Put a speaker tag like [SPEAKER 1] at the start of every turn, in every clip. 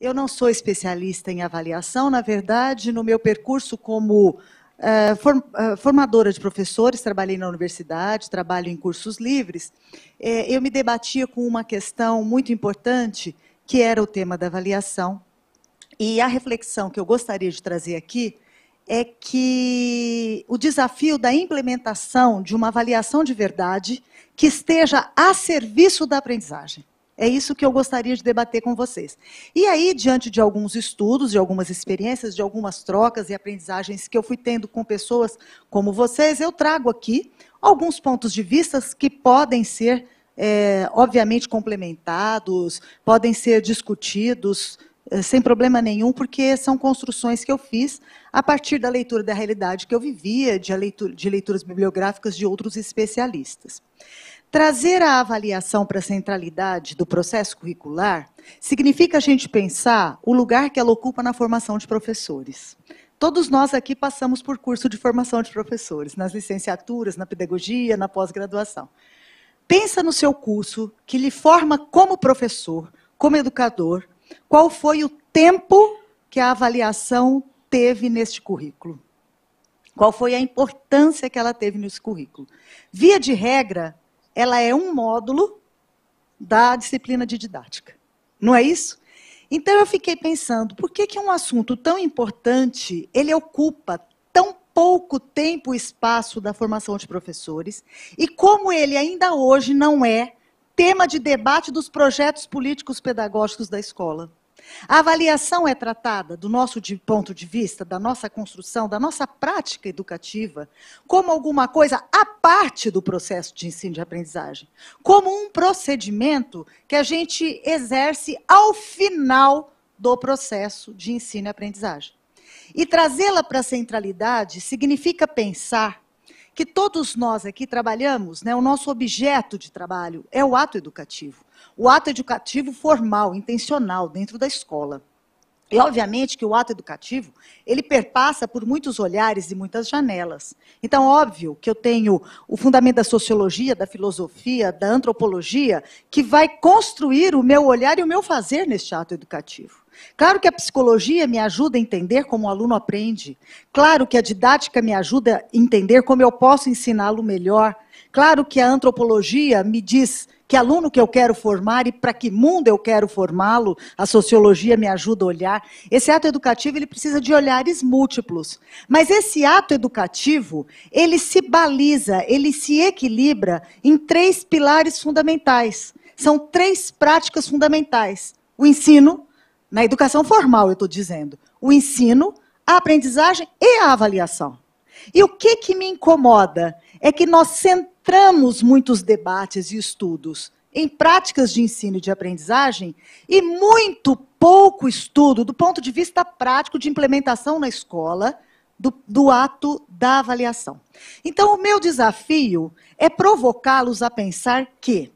[SPEAKER 1] Eu não sou especialista em avaliação, na verdade, no meu percurso como eh, eh, formadora de professores, trabalhei na universidade, trabalho em cursos livres, eh, eu me debatia com uma questão muito importante, que era o tema da avaliação. E a reflexão que eu gostaria de trazer aqui é que o desafio da implementação de uma avaliação de verdade que esteja a serviço da aprendizagem. É isso que eu gostaria de debater com vocês. E aí, diante de alguns estudos, de algumas experiências, de algumas trocas e aprendizagens que eu fui tendo com pessoas como vocês, eu trago aqui alguns pontos de vista que podem ser, é, obviamente, complementados, podem ser discutidos, é, sem problema nenhum, porque são construções que eu fiz a partir da leitura da realidade que eu vivia, de, leitura, de leituras bibliográficas de outros especialistas. Trazer a avaliação para a centralidade do processo curricular significa a gente pensar o lugar que ela ocupa na formação de professores. Todos nós aqui passamos por curso de formação de professores, nas licenciaturas, na pedagogia, na pós-graduação. Pensa no seu curso que lhe forma como professor, como educador, qual foi o tempo que a avaliação teve neste currículo. Qual foi a importância que ela teve nesse currículo? Via de regra, ela é um módulo da disciplina de didática. Não é isso? Então eu fiquei pensando, por que, que um assunto tão importante, ele ocupa tão pouco tempo e espaço da formação de professores, e como ele ainda hoje não é tema de debate dos projetos políticos pedagógicos da escola? A avaliação é tratada, do nosso de ponto de vista, da nossa construção, da nossa prática educativa, como alguma coisa à parte do processo de ensino de aprendizagem, como um procedimento que a gente exerce ao final do processo de ensino e aprendizagem. E trazê-la para a centralidade significa pensar que todos nós aqui trabalhamos, né, o nosso objeto de trabalho é o ato educativo o ato educativo formal, intencional, dentro da escola. E, obviamente, que o ato educativo, ele perpassa por muitos olhares e muitas janelas. Então, óbvio que eu tenho o fundamento da sociologia, da filosofia, da antropologia, que vai construir o meu olhar e o meu fazer neste ato educativo. Claro que a psicologia me ajuda a entender como o aluno aprende. Claro que a didática me ajuda a entender como eu posso ensiná-lo melhor. Claro que a antropologia me diz que aluno que eu quero formar e para que mundo eu quero formá-lo, a sociologia me ajuda a olhar. Esse ato educativo ele precisa de olhares múltiplos. Mas esse ato educativo, ele se baliza, ele se equilibra em três pilares fundamentais. São três práticas fundamentais: o ensino, na educação formal, eu estou dizendo, o ensino, a aprendizagem e a avaliação. E o que, que me incomoda é que nós sentamos centramos muitos debates e estudos em práticas de ensino e de aprendizagem e muito pouco estudo do ponto de vista prático de implementação na escola do, do ato da avaliação. Então, o meu desafio é provocá-los a pensar que,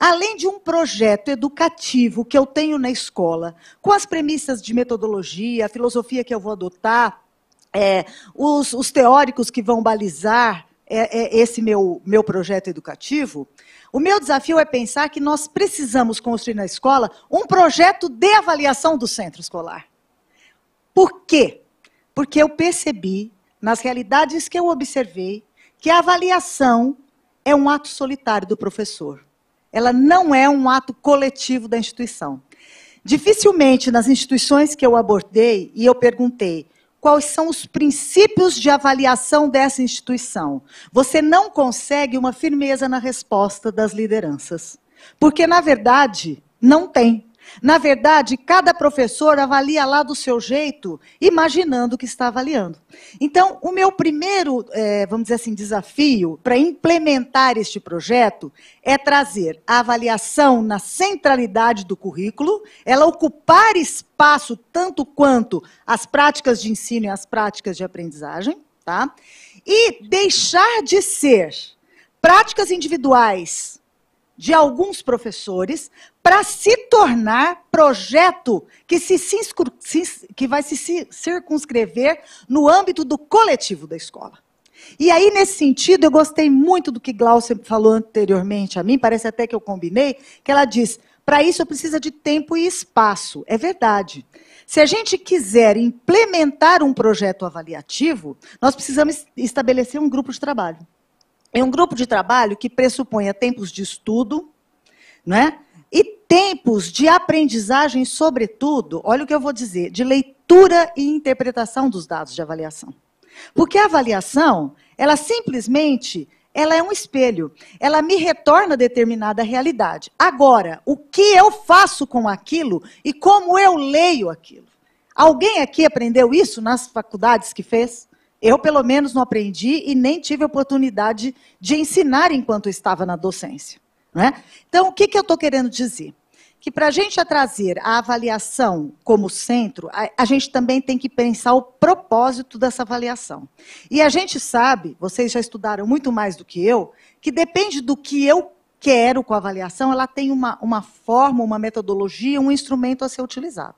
[SPEAKER 1] além de um projeto educativo que eu tenho na escola, com as premissas de metodologia, a filosofia que eu vou adotar, é, os, os teóricos que vão balizar é, é esse meu, meu projeto educativo, o meu desafio é pensar que nós precisamos construir na escola um projeto de avaliação do centro escolar. Por quê? Porque eu percebi, nas realidades que eu observei, que a avaliação é um ato solitário do professor. Ela não é um ato coletivo da instituição. Dificilmente nas instituições que eu abordei e eu perguntei quais são os princípios de avaliação dessa instituição. Você não consegue uma firmeza na resposta das lideranças. Porque, na verdade, não tem. Na verdade, cada professor avalia lá do seu jeito, imaginando que está avaliando. Então, o meu primeiro, é, vamos dizer assim, desafio para implementar este projeto é trazer a avaliação na centralidade do currículo, ela ocupar espaço tanto quanto as práticas de ensino e as práticas de aprendizagem, tá? E deixar de ser práticas individuais de alguns professores para se tornar projeto que, se, que vai se circunscrever no âmbito do coletivo da escola. E aí, nesse sentido, eu gostei muito do que Glaucia falou anteriormente a mim, parece até que eu combinei, que ela diz, para isso eu preciso de tempo e espaço. É verdade. Se a gente quiser implementar um projeto avaliativo, nós precisamos estabelecer um grupo de trabalho é um grupo de trabalho que pressuponha tempos de estudo, né? E tempos de aprendizagem, sobretudo, olha o que eu vou dizer, de leitura e interpretação dos dados de avaliação. Porque a avaliação, ela simplesmente, ela é um espelho. Ela me retorna determinada realidade. Agora, o que eu faço com aquilo e como eu leio aquilo? Alguém aqui aprendeu isso nas faculdades que fez? Eu, pelo menos, não aprendi e nem tive oportunidade de ensinar enquanto estava na docência. Né? Então, o que, que eu estou querendo dizer? Que para a gente é trazer a avaliação como centro, a, a, gente também tem que pensar o propósito dessa avaliação. E a gente sabe, vocês já estudaram muito mais do que eu, que depende do que eu quero com a avaliação, ela tem uma, uma forma, uma metodologia, um instrumento a ser utilizado.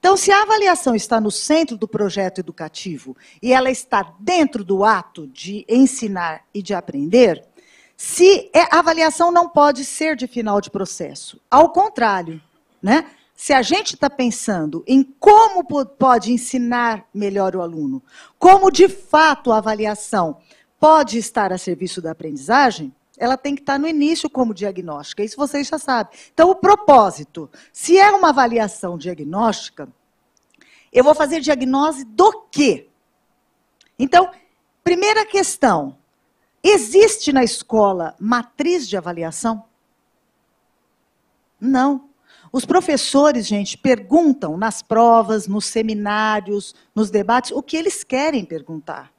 [SPEAKER 1] Então, se a avaliação está no centro do projeto educativo e ela está dentro do ato de ensinar e de aprender, se é, a avaliação não pode ser de final de processo. Ao contrário, né? se a gente está pensando em como pode ensinar melhor o aluno, como de fato a avaliação pode estar a serviço da aprendizagem, ela tem que estar no início como diagnóstica. Isso vocês já sabem. Então, o propósito. Se é uma avaliação diagnóstica, eu vou fazer diagnose do quê? Então, primeira questão: existe na escola matriz de avaliação? Não. Os professores, gente, perguntam nas provas, nos seminários, nos debates, o que eles querem perguntar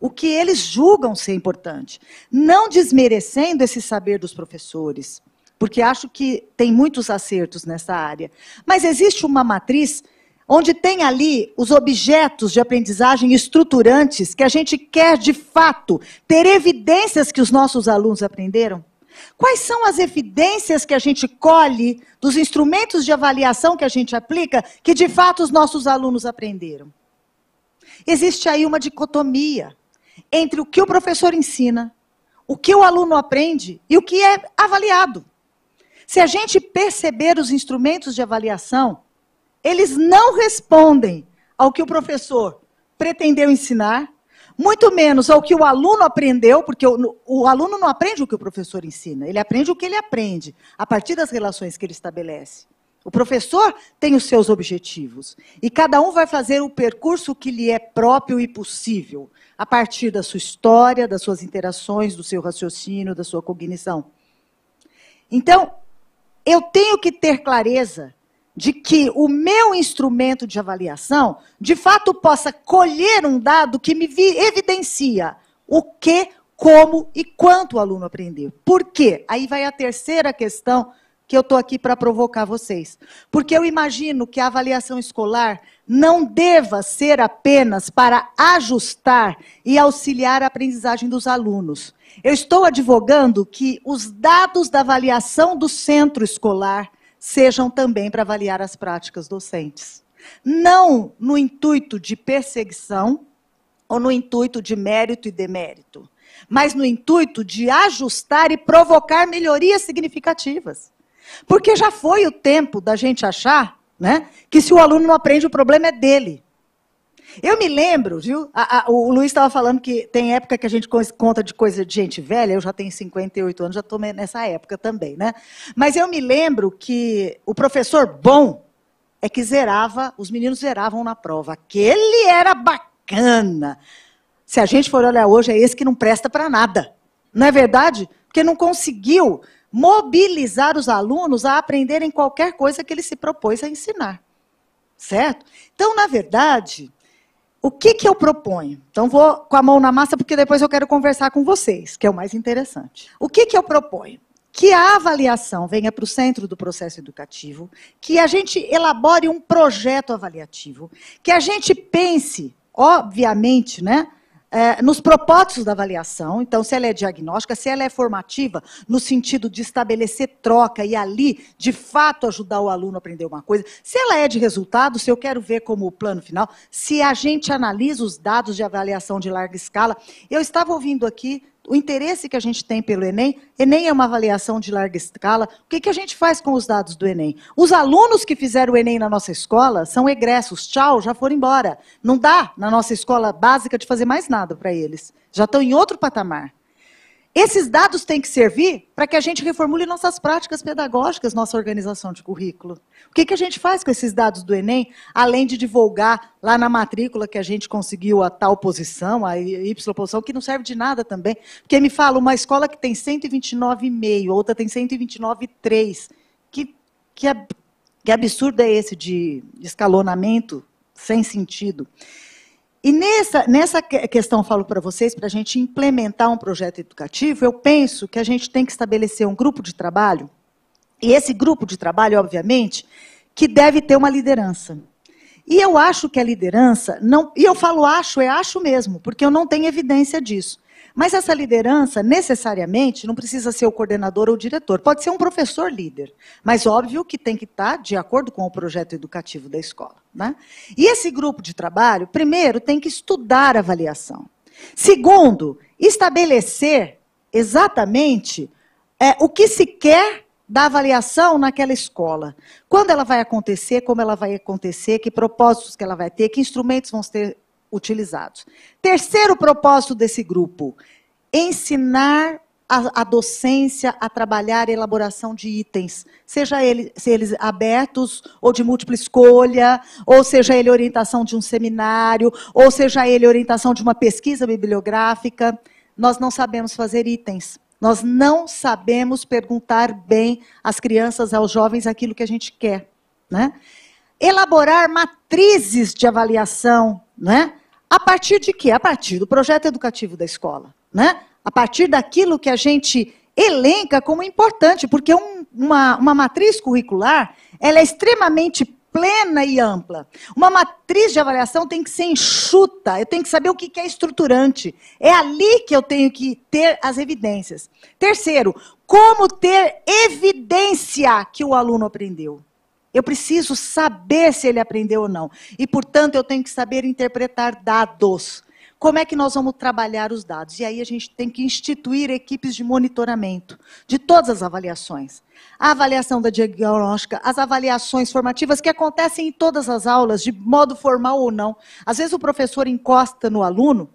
[SPEAKER 1] o que eles julgam ser importante, não desmerecendo esse saber dos professores, porque acho que tem muitos acertos nessa área. Mas existe uma matriz onde tem ali os objetos de aprendizagem estruturantes que a gente quer de fato ter evidências que os nossos alunos aprenderam? Quais são as evidências que a gente colhe dos instrumentos de avaliação que a gente aplica que de fato os nossos alunos aprenderam? Existe aí uma dicotomia entre o que o professor ensina, o que o aluno aprende e o que é avaliado. Se a gente perceber os instrumentos de avaliação, eles não respondem ao que o professor pretendeu ensinar, muito menos ao que o aluno aprendeu, porque o, o, aluno não aprende o que o professor ensina, ele aprende o que ele aprende, a partir das relações que ele estabelece. O professor tem os seus objetivos e cada um vai fazer o percurso que lhe é próprio e possível a partir da sua história, das suas interações, do seu raciocínio, da sua cognição. Então, eu tenho que ter clareza de que o meu instrumento de avaliação, de fato, possa colher um dado que me evidencia o que, como e quanto o aluno aprendeu. Por quê? Aí vai a terceira questão que eu estou aqui para provocar vocês. Porque eu imagino que a avaliação escolar não deva ser apenas para ajustar e auxiliar a aprendizagem dos alunos. Eu estou advogando que os dados da avaliação do centro escolar sejam também para avaliar as práticas docentes. Não no intuito de perseguição ou no intuito de mérito e demérito, mas no intuito de ajustar e provocar melhorias significativas. Porque já foi o tempo da gente achar né? Que se o aluno não aprende, o problema é dele. Eu me lembro, viu? A, a, o Luiz estava falando que tem época que a gente conta de coisa de gente velha, eu já tenho 58 anos, já estou nessa época também, né? Mas eu me lembro que o professor bom é que zerava, os meninos zeravam na prova. Aquele era bacana. Se a gente for olhar hoje, é esse que não presta para nada. Não é verdade? Porque não conseguiu mobilizar os alunos a aprenderem qualquer coisa que ele se propôs a ensinar. Certo? Então, na verdade, o que, que eu proponho? Então, vou com a mão na massa, porque depois eu quero conversar com vocês, que é o mais interessante. O que, que eu proponho? Que a avaliação venha para o centro do processo educativo, que a gente elabore um projeto avaliativo, que a gente pense, obviamente, né? é, nos propósitos da avaliação, então, se ela é diagnóstica, se ela é formativa, no sentido de estabelecer troca e ali, de fato, ajudar o aluno a aprender uma coisa, se ela é de resultado, se eu quero ver como o plano final, se a gente analisa os dados de avaliação de larga escala. Eu estava ouvindo aqui o interesse que a gente tem pelo Enem, Enem é uma avaliação de larga escala. O que, que a gente faz com os dados do Enem? Os alunos que fizeram o Enem na nossa escola são egressos, tchau, já foram embora. Não dá na nossa escola básica de fazer mais nada para eles. Já estão em outro patamar. Esses dados têm que servir para que a gente reformule nossas práticas pedagógicas, nossa organização de currículo. O que, que a gente faz com esses dados do Enem, além de divulgar lá na matrícula que a gente conseguiu a tal posição, a Y posição, que não serve de nada também? Porque me fala, uma escola que tem 129,5, outra tem 129,3. Que, que, que absurdo é esse de escalonamento sem sentido? E nessa, nessa questão, falo para vocês, para a gente implementar um projeto educativo, eu penso que a gente tem que estabelecer um grupo de trabalho, e esse grupo de trabalho, obviamente, que deve ter uma liderança. E eu acho que a liderança não. E eu falo acho, é acho mesmo, porque eu não tenho evidência disso. Mas essa liderança, necessariamente, não precisa ser o coordenador ou o diretor, pode ser um professor líder. Mas óbvio que tem que estar tá de acordo com o projeto educativo da escola. Né? E esse grupo de trabalho, primeiro, tem que estudar a avaliação. Segundo, estabelecer exatamente é, o que se quer da avaliação naquela escola. Quando ela vai acontecer, como ela vai acontecer, que propósitos que ela vai ter, que instrumentos vão ser utilizados. Terceiro propósito desse grupo: ensinar a, a docência a trabalhar a elaboração de itens, seja ele, se eles abertos ou de múltipla escolha, ou seja ele orientação de um seminário, ou seja ele orientação de uma pesquisa bibliográfica. Nós não sabemos fazer itens. Nós não sabemos perguntar bem às crianças, aos jovens, aquilo que a gente quer. Né? Elaborar matrizes de avaliação, né? A partir de quê? A partir do projeto educativo da escola, né? A partir daquilo que a gente elenca como importante, porque um, uma, uma matriz curricular, ela é extremamente plena e ampla. Uma matriz de avaliação tem que ser enxuta, eu tenho que saber o que é estruturante. É ali que eu tenho que ter as evidências. Terceiro, como ter evidência que o aluno aprendeu. Eu preciso saber se ele aprendeu ou não. E, portanto, eu tenho que saber interpretar dados. Como é que nós vamos trabalhar os dados? E aí a gente tem que instituir equipes de monitoramento de todas as avaliações. A avaliação da diagnóstica, as avaliações formativas que acontecem em todas as aulas, de modo formal ou não. Às vezes o professor encosta no aluno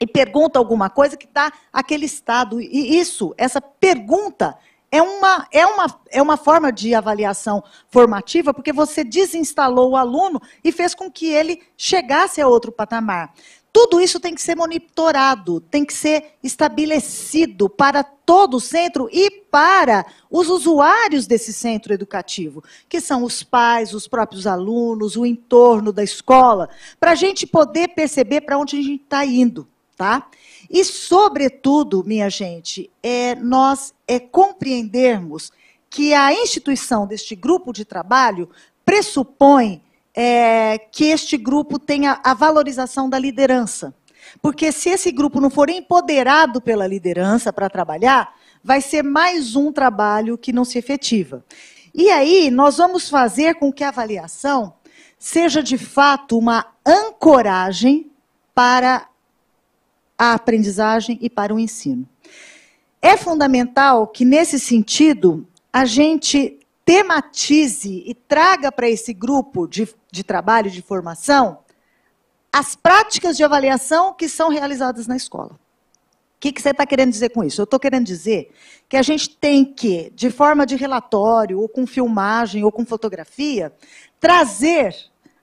[SPEAKER 1] e pergunta alguma coisa que dá aquele estado. E isso, essa pergunta, é uma, é, uma, é uma forma de avaliação formativa, porque você desinstalou o aluno e fez com que ele chegasse a outro patamar. Tudo isso tem que ser monitorado, tem que ser estabelecido para todo o centro e para os usuários desse centro educativo, que são os pais, os próprios alunos, o entorno da escola, para a gente poder perceber para onde a gente está indo tá? E sobretudo, minha gente, é nós é compreendermos que a instituição deste grupo de trabalho pressupõe é, que este grupo tenha a valorização da liderança. Porque se esse grupo não for empoderado pela liderança para trabalhar, vai ser mais um trabalho que não se efetiva. E aí, nós vamos fazer com que a avaliação seja de fato uma ancoragem para a aprendizagem e para o ensino. É fundamental que, nesse sentido, a gente tematize e traga para esse grupo de, de trabalho de formação as práticas de avaliação que são realizadas na escola. O que, que você está querendo dizer com isso? Eu estou querendo dizer que a gente tem que, de forma de relatório, ou com filmagem, ou com fotografia, trazer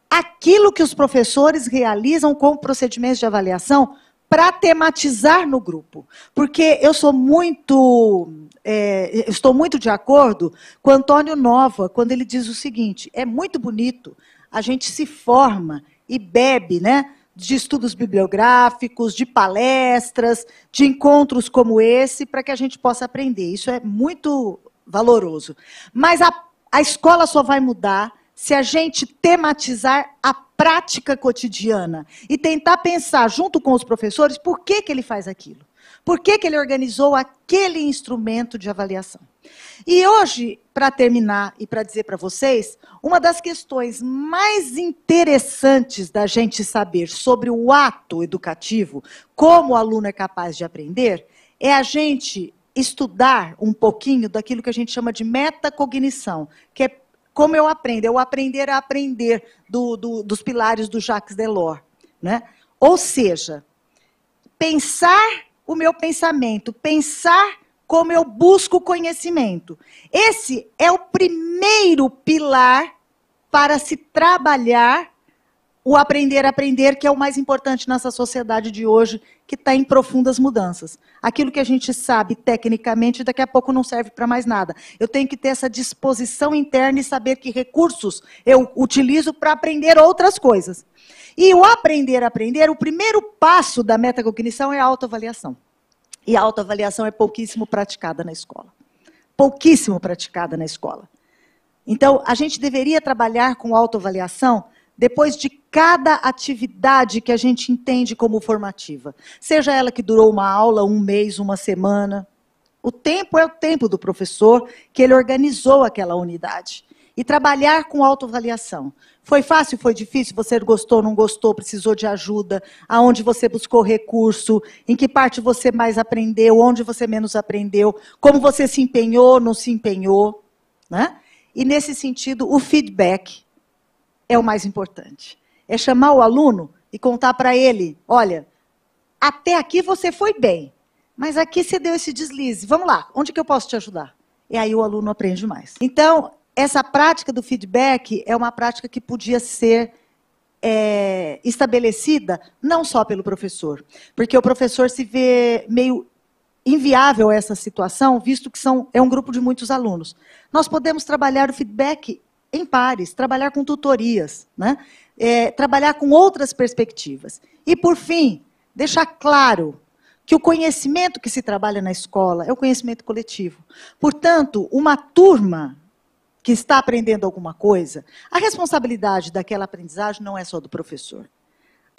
[SPEAKER 1] aquilo que os professores realizam com procedimentos de avaliação para tematizar no grupo. Porque eu sou muito. É, estou muito de acordo com Antônio Nova, quando ele diz o seguinte: é muito bonito, a gente se forma e bebe, né? De estudos bibliográficos, de palestras, de encontros como esse, para que a gente possa aprender. Isso é muito valoroso. Mas a, a escola só vai mudar se a gente tematizar a prática cotidiana e tentar pensar junto com os professores por que, que ele faz aquilo. Por que, que ele organizou aquele instrumento de avaliação? E hoje, para terminar e para dizer para vocês, uma das questões mais interessantes da gente saber sobre o ato educativo, como o aluno é capaz de aprender, é a gente estudar um pouquinho daquilo que a gente chama de metacognição, que é como eu aprendo? Eu aprender a aprender do, do, dos pilares do Jacques Delors. Né? Ou seja, pensar o meu pensamento, pensar como eu busco conhecimento. Esse é o primeiro pilar para se trabalhar o aprender a aprender, que é o mais importante nessa sociedade de hoje, que está em profundas mudanças. Aquilo que a gente sabe tecnicamente, daqui a pouco não serve para mais nada. Eu tenho que ter essa disposição interna e saber que recursos eu utilizo para aprender outras coisas. E o aprender a aprender, o primeiro passo da metacognição é a autoavaliação. E a autoavaliação é pouquíssimo praticada na escola. Pouquíssimo praticada na escola. Então, a gente deveria trabalhar com autoavaliação depois de cada atividade que a gente entende como formativa. Seja ela que durou uma aula, um mês, uma semana. O tempo é o tempo do professor que ele organizou aquela unidade. E trabalhar com autoavaliação. Foi fácil, foi difícil? Você gostou, não gostou, precisou de ajuda? Aonde você buscou recurso? Em que parte você mais aprendeu? Onde você menos aprendeu? Como você se empenhou, não se empenhou? Né? E nesse sentido, o feedback é o mais importante. É chamar o aluno e contar para ele: olha, até aqui você foi bem, mas aqui você deu esse deslize. Vamos lá, onde que eu posso te ajudar? E aí o aluno aprende mais. Então, essa prática do feedback é uma prática que podia ser é, estabelecida não só pelo professor, porque o professor se vê meio inviável essa situação, visto que são, é um grupo de muitos alunos. Nós podemos trabalhar o feedback em pares, trabalhar com tutorias, né? É, trabalhar com outras perspectivas. E, por fim, deixar claro que o conhecimento que se trabalha na escola é o conhecimento coletivo. Portanto, uma turma que está aprendendo alguma coisa, a responsabilidade daquela aprendizagem não é só do professor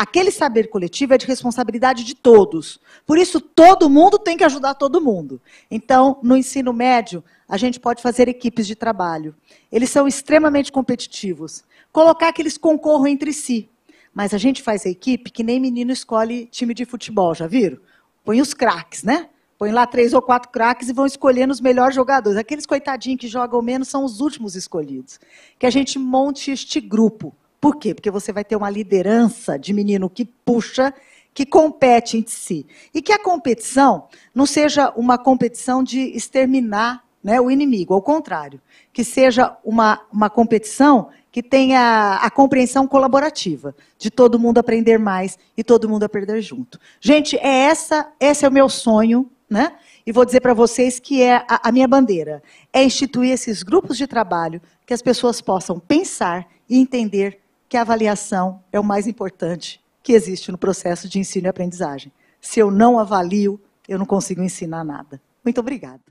[SPEAKER 1] aquele saber coletivo é de responsabilidade de todos. Por isso, todo mundo tem que ajudar todo mundo. Então, no ensino médio, a gente pode fazer equipes de trabalho. Eles são extremamente competitivos. Colocar que eles concorram entre si. Mas a gente faz a equipe que nem menino escolhe time de futebol, já viram? Põe os craques, né? Põe lá três ou quatro craques e vão escolhendo os melhores jogadores. Aqueles coitadinhos que jogam menos são os últimos escolhidos. Que a gente monte este grupo. Por quê? Porque você vai ter uma liderança de menino que puxa, que compete entre si. E que a competição não seja uma competição de exterminar né, o inimigo, ao contrário. Que seja uma, uma competição que tenha a compreensão colaborativa, de todo mundo aprender mais e todo mundo aprender junto. Gente, é essa, esse é o meu sonho, né? E vou dizer para vocês que é a, a minha bandeira, é instituir esses grupos de trabalho que as pessoas possam pensar e entender que a avaliação é o mais importante que existe no processo de ensino e aprendizagem. Se eu não avalio, eu não consigo ensinar nada. Muito obrigada.